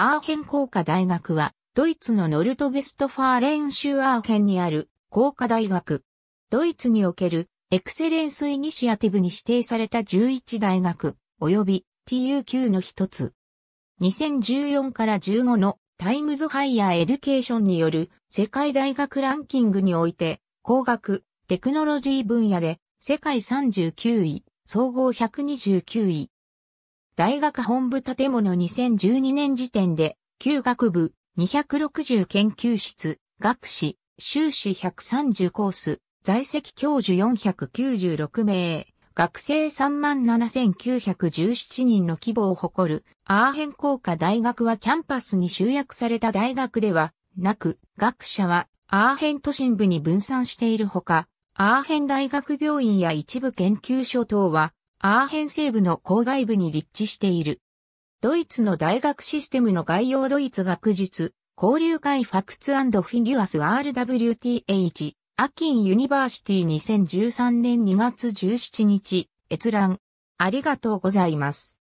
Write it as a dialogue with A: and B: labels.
A: アーヘン工科大学は、ドイツのノルトベストファーレン州アーヘンにあ
B: る工科大学。ドイツにおけるエクセレンスイニシアティブに指定された11大学、及び TUQ の一つ。2014から15のタイムズハイヤーエデュケーションによる世界大学ランキングにおいて、工学、テクノロジー分野で世界39位、総合129位、大学本部建物2012年時点で、旧学部260研究室、学士、修士130コース、在籍教授496名、学生37,917人の規模を誇る、アーヘン工科大学はキャンパスに集約された大学ではなく、学者はアーヘン都心部に分散しているほか、アーヘン大学病院や一部研究所等は、アーヘン西部の郊外部に立地している。ドイツの大学システムの概要ドイツ学術、交流会ファクツフィギュアス RWTH、アキンユニバーシティ2013年2月17日、閲
A: 覧。ありがとうございます。